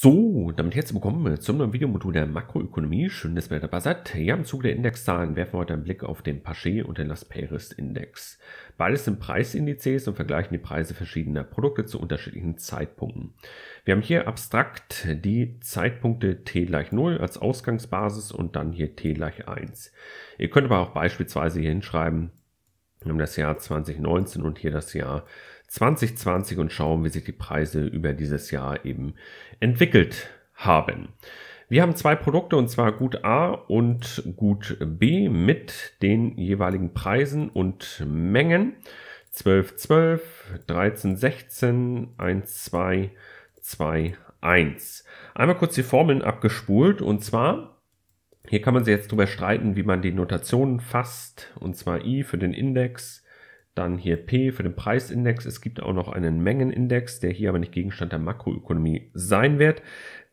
So, damit herzlich willkommen zum neuen Videomodul der Makroökonomie. Schön, dass ihr dabei seid. Ja, im Zuge der Indexzahlen werfen wir heute einen Blick auf den Paché und den Las Peres Index. Beides sind Preisindizes und vergleichen die Preise verschiedener Produkte zu unterschiedlichen Zeitpunkten. Wir haben hier abstrakt die Zeitpunkte t gleich 0 als Ausgangsbasis und dann hier t gleich 1. Ihr könnt aber auch beispielsweise hier hinschreiben, wir haben das Jahr 2019 und hier das Jahr 2020 und schauen, wie sich die Preise über dieses Jahr eben entwickelt haben. Wir haben zwei Produkte und zwar Gut A und Gut B mit den jeweiligen Preisen und Mengen. 12, 12, 13, 16, 1, 2, 2, 1. Einmal kurz die Formeln abgespult und zwar, hier kann man sich jetzt drüber streiten, wie man die Notationen fasst und zwar I für den Index, dann hier P für den Preisindex. Es gibt auch noch einen Mengenindex, der hier aber nicht Gegenstand der Makroökonomie sein wird.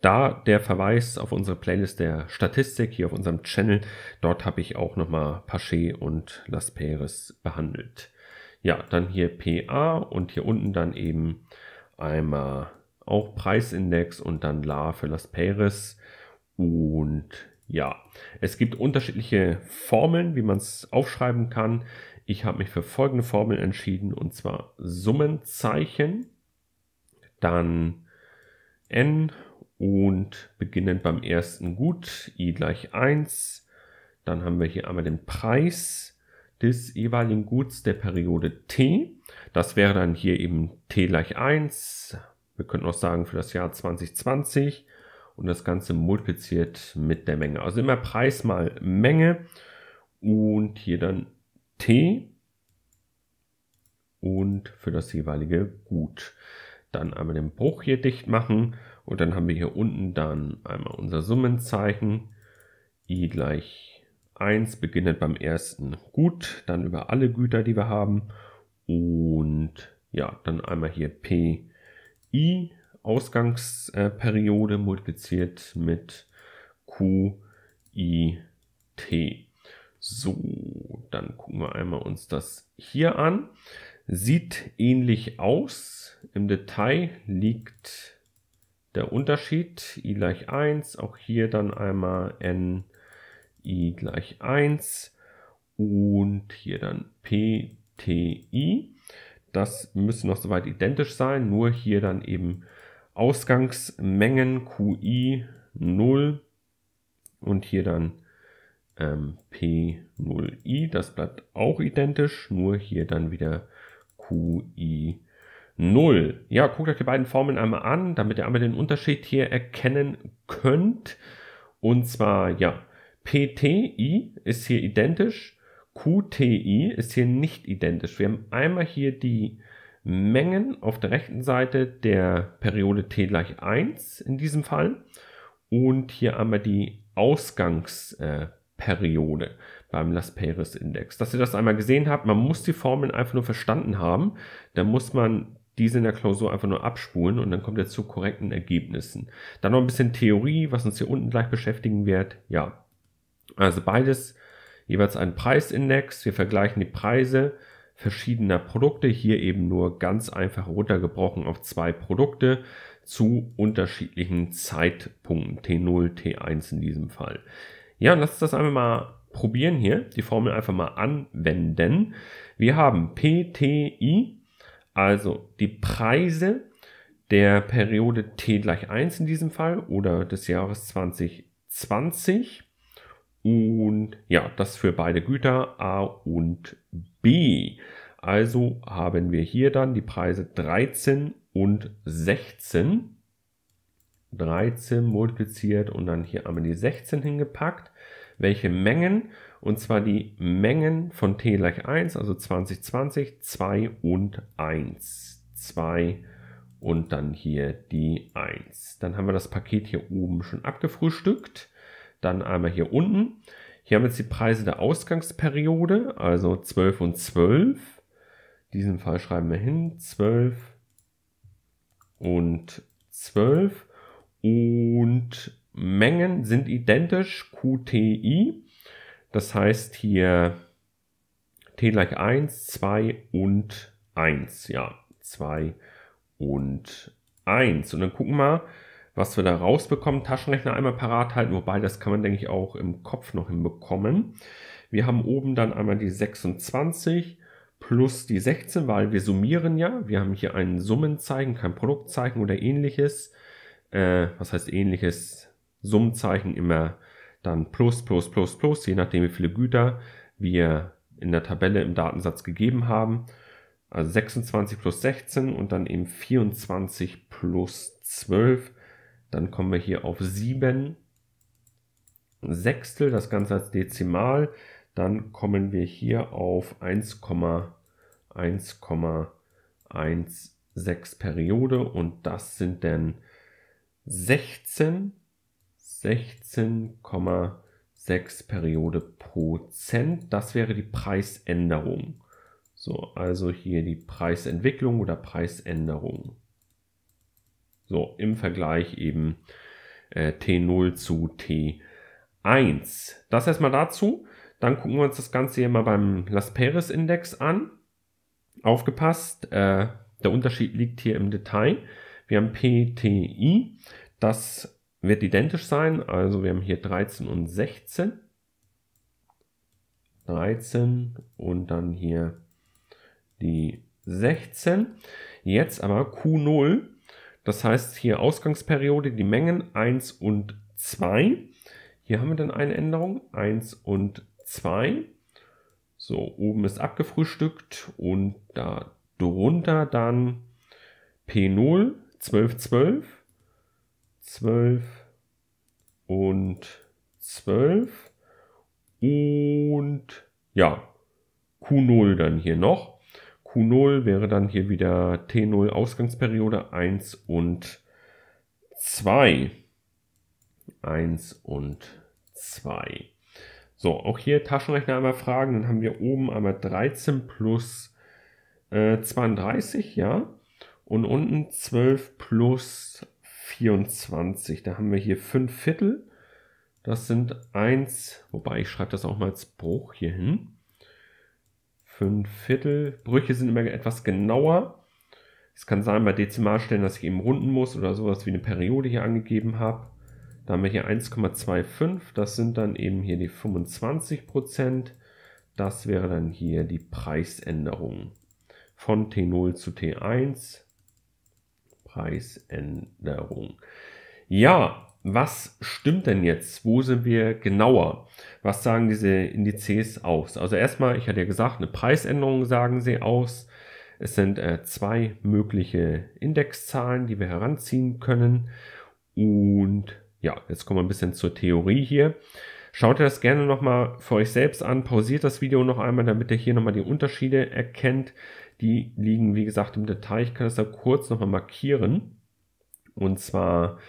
Da der Verweis auf unsere Playlist der Statistik hier auf unserem Channel, dort habe ich auch nochmal Paché und Las Peres behandelt. Ja, dann hier PA und hier unten dann eben einmal auch Preisindex und dann La für Las Peres. Und ja, es gibt unterschiedliche Formeln, wie man es aufschreiben kann. Ich habe mich für folgende Formel entschieden und zwar Summenzeichen, dann n und beginnend beim ersten Gut, i gleich 1. Dann haben wir hier einmal den Preis des jeweiligen Guts der Periode t. Das wäre dann hier eben t gleich 1. Wir könnten auch sagen für das Jahr 2020 und das Ganze multipliziert mit der Menge. Also immer Preis mal Menge und hier dann T und für das jeweilige Gut. Dann einmal den Bruch hier dicht machen und dann haben wir hier unten dann einmal unser Summenzeichen. I gleich 1 beginnend beim ersten Gut, dann über alle Güter, die wir haben und ja, dann einmal hier P I Ausgangsperiode multipliziert mit Q I T. So, dann gucken wir einmal uns das hier an. Sieht ähnlich aus. Im Detail liegt der Unterschied. i gleich 1. Auch hier dann einmal n i gleich 1. Und hier dann p, t, i. Das müssen noch soweit identisch sein. Nur hier dann eben Ausgangsmengen qi 0. Und hier dann ähm, P0i, das bleibt auch identisch, nur hier dann wieder QI 0. Ja, guckt euch die beiden Formeln einmal an, damit ihr einmal den Unterschied hier erkennen könnt. Und zwar, ja, PTI ist hier identisch, QTI ist hier nicht identisch. Wir haben einmal hier die Mengen auf der rechten Seite der Periode T gleich 1 in diesem Fall und hier einmal die Ausgangsperioden. Äh, Periode beim Las Peres Index. Dass ihr das einmal gesehen habt, man muss die Formeln einfach nur verstanden haben, dann muss man diese in der Klausur einfach nur abspulen und dann kommt ihr zu korrekten Ergebnissen. Dann noch ein bisschen Theorie, was uns hier unten gleich beschäftigen wird. Ja, also beides jeweils ein Preisindex. Wir vergleichen die Preise verschiedener Produkte, hier eben nur ganz einfach runtergebrochen auf zwei Produkte zu unterschiedlichen Zeitpunkten, T0, T1 in diesem Fall. Ja, und uns das einmal mal probieren hier, die Formel einfach mal anwenden. Wir haben PTI, also die Preise der Periode T gleich 1 in diesem Fall oder des Jahres 2020. Und ja, das für beide Güter A und B. Also haben wir hier dann die Preise 13 und 16. 13 multipliziert und dann hier einmal die 16 hingepackt. Welche Mengen? Und zwar die Mengen von t gleich 1, also 2020, 2 und 1. 2 und dann hier die 1. Dann haben wir das Paket hier oben schon abgefrühstückt. Dann einmal hier unten. Hier haben wir jetzt die Preise der Ausgangsperiode, also 12 und 12. In diesem Fall schreiben wir hin 12 und 12 und Mengen sind identisch, QTI. Das heißt hier T gleich 1, 2 und 1. Ja, 2 und 1. Und dann gucken wir mal, was wir da rausbekommen. Taschenrechner einmal parat halten, wobei das kann man, denke ich, auch im Kopf noch hinbekommen. Wir haben oben dann einmal die 26 plus die 16, weil wir summieren ja. Wir haben hier ein Summenzeichen, kein Produktzeichen oder ähnliches äh, was heißt ähnliches Summenzeichen immer dann plus, plus, plus, plus, je nachdem wie viele Güter wir in der Tabelle im Datensatz gegeben haben. Also 26 plus 16 und dann eben 24 plus 12. Dann kommen wir hier auf 7 Sechstel, das Ganze als Dezimal. Dann kommen wir hier auf 1,1,16 Periode und das sind dann 16, 16,6 Periode Prozent. Das wäre die Preisänderung. So, also hier die Preisentwicklung oder Preisänderung. So, im Vergleich eben äh, T0 zu T1. Das erstmal dazu. Dann gucken wir uns das Ganze hier mal beim Las Peres Index an. Aufgepasst, äh, der Unterschied liegt hier im Detail. Wir haben PTI, das wird identisch sein, also wir haben hier 13 und 16. 13 und dann hier die 16. Jetzt aber Q0, das heißt hier Ausgangsperiode, die Mengen 1 und 2. Hier haben wir dann eine Änderung, 1 und 2. So, oben ist abgefrühstückt und da drunter dann P0 12, 12, 12 und 12 und ja, Q0 dann hier noch. Q0 wäre dann hier wieder T0 Ausgangsperiode 1 und 2. 1 und 2. So, auch hier Taschenrechner einmal fragen. Dann haben wir oben einmal 13 plus äh, 32, ja und unten 12 plus 24. Da haben wir hier 5 Viertel. Das sind 1, wobei ich schreibe das auch mal als Bruch hier hin. 5 Viertel. Brüche sind immer etwas genauer. Es kann sein bei Dezimalstellen, dass ich eben runden muss oder sowas wie eine Periode hier angegeben habe. Da haben wir hier 1,25. Das sind dann eben hier die 25 Prozent. Das wäre dann hier die Preisänderung von T0 zu T1 Preisänderung. Ja, was stimmt denn jetzt? Wo sind wir genauer? Was sagen diese Indizes aus? Also erstmal, ich hatte ja gesagt, eine Preisänderung sagen sie aus. Es sind äh, zwei mögliche Indexzahlen, die wir heranziehen können. Und ja, jetzt kommen wir ein bisschen zur Theorie hier. Schaut ihr das gerne nochmal für euch selbst an, pausiert das Video noch einmal, damit ihr hier nochmal die Unterschiede erkennt. Die liegen, wie gesagt, im Detail. Ich kann das da kurz nochmal markieren. Und zwar,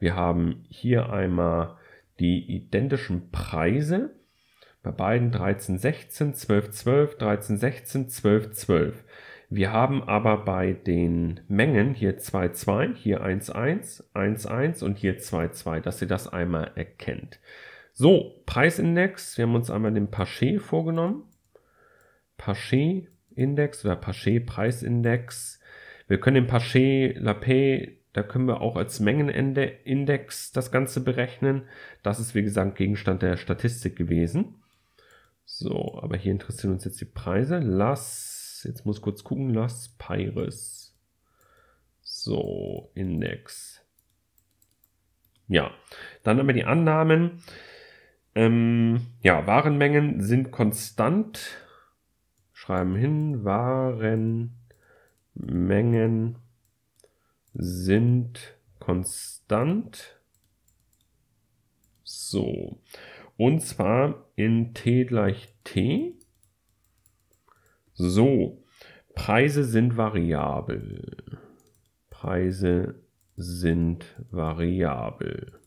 wir haben hier einmal die identischen Preise. Bei beiden 1316, 1212, 1316, 1212. Wir haben aber bei den Mengen hier 22, hier 11, 11 und hier 2, dass ihr das einmal erkennt. So, Preisindex. Wir haben uns einmal den Paché vorgenommen. Paché Index oder Pache Preisindex. Wir können den Paché Lapé, da können wir auch als Mengenindex das Ganze berechnen. Das ist wie gesagt Gegenstand der Statistik gewesen. So, aber hier interessieren uns jetzt die Preise. Las, jetzt muss kurz gucken, Las Pyrus. So, Index. Ja, dann haben wir die Annahmen. Ähm, ja, Warenmengen sind konstant schreiben hin, waren Mengen sind konstant. So. Und zwar in t gleich t. So. Preise sind variabel. Preise sind variabel.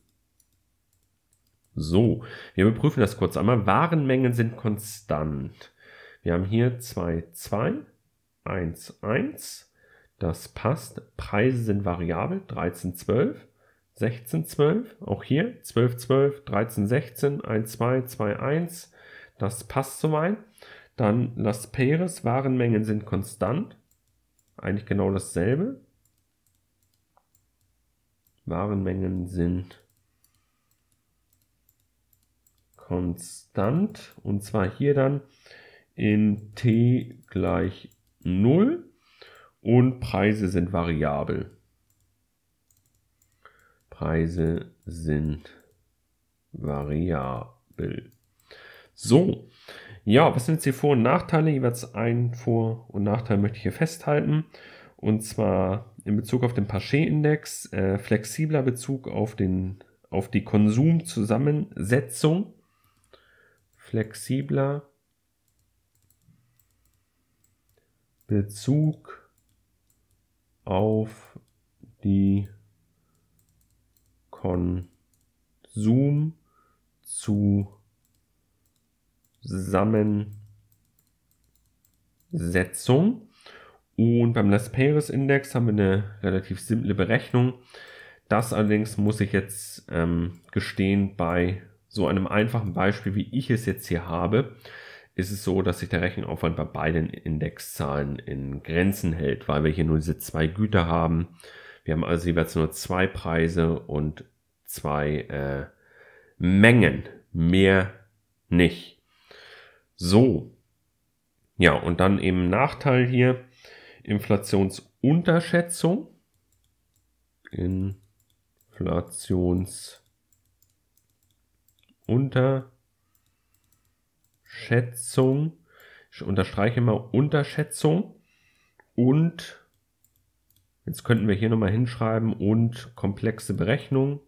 So, wir überprüfen das kurz einmal. Warenmengen sind konstant. Wir haben hier 2, 2, 1, 1. Das passt. Preise sind variabel. 13, 12, 16, 12. Auch hier 12, 12, 13, 16, 1, 2, 2, 1. Das passt soweit. Dann Las Peres, Warenmengen sind konstant. Eigentlich genau dasselbe. Warenmengen sind konstant. Und zwar hier dann in t gleich 0 und Preise sind variabel. Preise sind variabel. So, ja, was sind jetzt die Vor- und Nachteile? Jeweils ein Vor- und Nachteil möchte ich hier festhalten. Und zwar in Bezug auf den Paché-Index, äh, flexibler Bezug auf, den, auf die Konsumzusammensetzung, flexibler Bezug auf die Konsum Zusammensetzung. Und beim Last Paris Index haben wir eine relativ simple Berechnung. Das allerdings muss ich jetzt ähm, gestehen, bei so einem einfachen Beispiel, wie ich es jetzt hier habe, ist es so, dass sich der Rechenaufwand bei beiden Indexzahlen in Grenzen hält, weil wir hier nur diese zwei Güter haben. Wir haben also jeweils nur zwei Preise und zwei äh, Mengen, mehr nicht. So, ja, und dann eben Nachteil hier, Inflationsunterschätzung. Inflationsunterschätzung. Schätzung, ich unterstreiche mal Unterschätzung und jetzt könnten wir hier nochmal hinschreiben und komplexe Berechnung.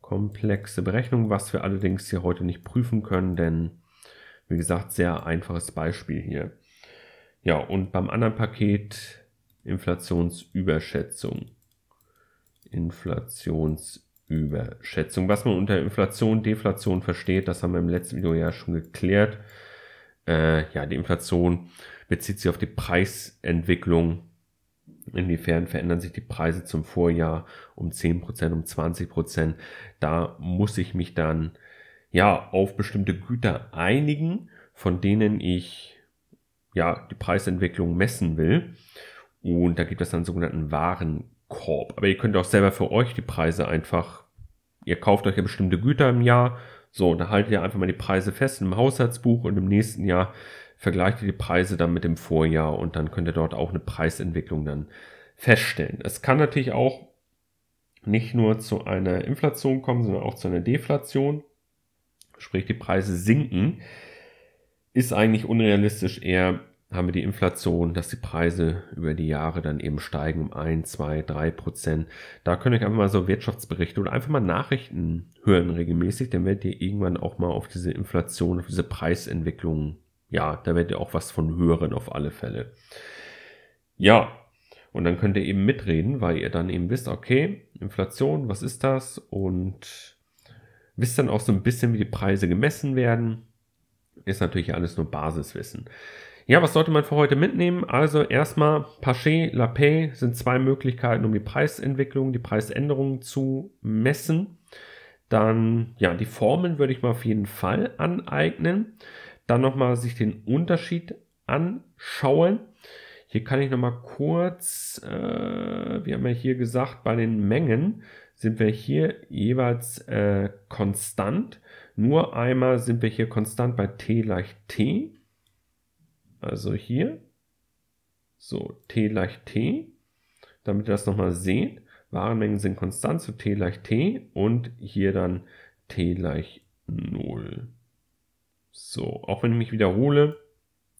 Komplexe Berechnung, was wir allerdings hier heute nicht prüfen können, denn wie gesagt, sehr einfaches Beispiel hier. Ja, und beim anderen Paket Inflationsüberschätzung. Inflationsüberschätzung. Überschätzung. Was man unter Inflation, Deflation versteht, das haben wir im letzten Video ja schon geklärt. Äh, ja, die Inflation bezieht sich auf die Preisentwicklung. Inwiefern verändern sich die Preise zum Vorjahr um 10%, um 20%? Da muss ich mich dann ja auf bestimmte Güter einigen, von denen ich ja die Preisentwicklung messen will. Und da gibt es dann sogenannten Waren Korb. Aber ihr könnt auch selber für euch die Preise einfach, ihr kauft euch ja bestimmte Güter im Jahr, so, und da haltet ihr einfach mal die Preise fest im Haushaltsbuch und im nächsten Jahr vergleicht ihr die Preise dann mit dem Vorjahr und dann könnt ihr dort auch eine Preisentwicklung dann feststellen. Es kann natürlich auch nicht nur zu einer Inflation kommen, sondern auch zu einer Deflation, sprich die Preise sinken, ist eigentlich unrealistisch eher haben wir die Inflation, dass die Preise über die Jahre dann eben steigen um 1, 2, 3 Prozent. Da könnt ihr euch einfach mal so Wirtschaftsberichte oder einfach mal Nachrichten hören regelmäßig, dann werdet ihr irgendwann auch mal auf diese Inflation, auf diese Preisentwicklung, ja, da werdet ihr auch was von hören auf alle Fälle. Ja, und dann könnt ihr eben mitreden, weil ihr dann eben wisst, okay, Inflation, was ist das? Und wisst dann auch so ein bisschen, wie die Preise gemessen werden. Ist natürlich alles nur Basiswissen. Ja, was sollte man für heute mitnehmen? Also erstmal Paché, La Paix sind zwei Möglichkeiten, um die Preisentwicklung, die Preisänderungen zu messen. Dann, ja, die Formeln würde ich mal auf jeden Fall aneignen. Dann nochmal sich den Unterschied anschauen. Hier kann ich nochmal kurz, äh, wir haben ja hier gesagt, bei den Mengen sind wir hier jeweils äh, konstant. Nur einmal sind wir hier konstant bei t gleich t also hier. So, t gleich t. Damit ihr das nochmal seht. Warenmengen sind konstant zu so t gleich t und hier dann t gleich 0. So, auch wenn ich mich wiederhole,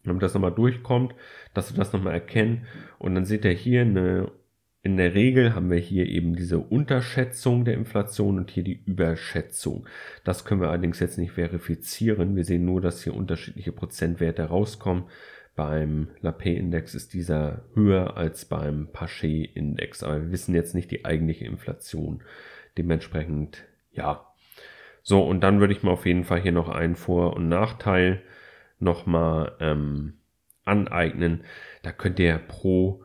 damit das nochmal durchkommt, dass wir das nochmal erkennen. Und dann seht ihr hier eine in der Regel haben wir hier eben diese Unterschätzung der Inflation und hier die Überschätzung. Das können wir allerdings jetzt nicht verifizieren. Wir sehen nur, dass hier unterschiedliche Prozentwerte rauskommen. Beim Lapé-Index ist dieser höher als beim Paché-Index. Aber wir wissen jetzt nicht die eigentliche Inflation. Dementsprechend, ja. So, und dann würde ich mir auf jeden Fall hier noch einen Vor- und Nachteil nochmal ähm, aneignen. Da könnt ihr pro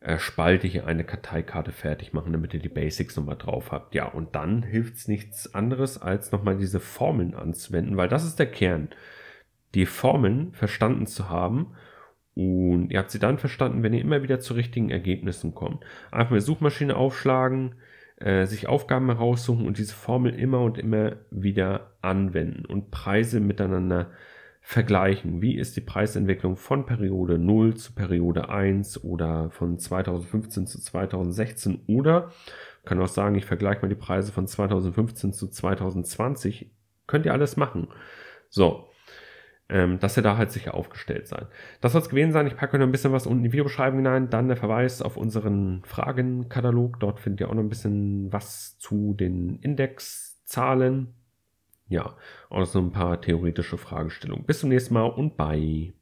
äh, spalte hier eine Karteikarte fertig machen, damit ihr die Basics nochmal drauf habt. Ja, und dann hilft es nichts anderes, als nochmal diese Formeln anzuwenden, weil das ist der Kern. Die Formeln verstanden zu haben und ihr habt sie dann verstanden, wenn ihr immer wieder zu richtigen Ergebnissen kommt. Einfach eine Suchmaschine aufschlagen, äh, sich Aufgaben heraussuchen und diese Formel immer und immer wieder anwenden und Preise miteinander äh, vergleichen. Wie ist die Preisentwicklung von Periode 0 zu Periode 1 oder von 2015 zu 2016 oder kann auch sagen, ich vergleiche mal die Preise von 2015 zu 2020. Könnt ihr alles machen. So, ähm, dass ihr da halt sicher aufgestellt seid. Das soll es gewesen sein. Ich packe noch ein bisschen was unten in die Videobeschreibung hinein. Dann der Verweis auf unseren Fragenkatalog. Dort findet ihr auch noch ein bisschen was zu den Indexzahlen ja, auch noch so ein paar theoretische Fragestellungen. Bis zum nächsten Mal und bye.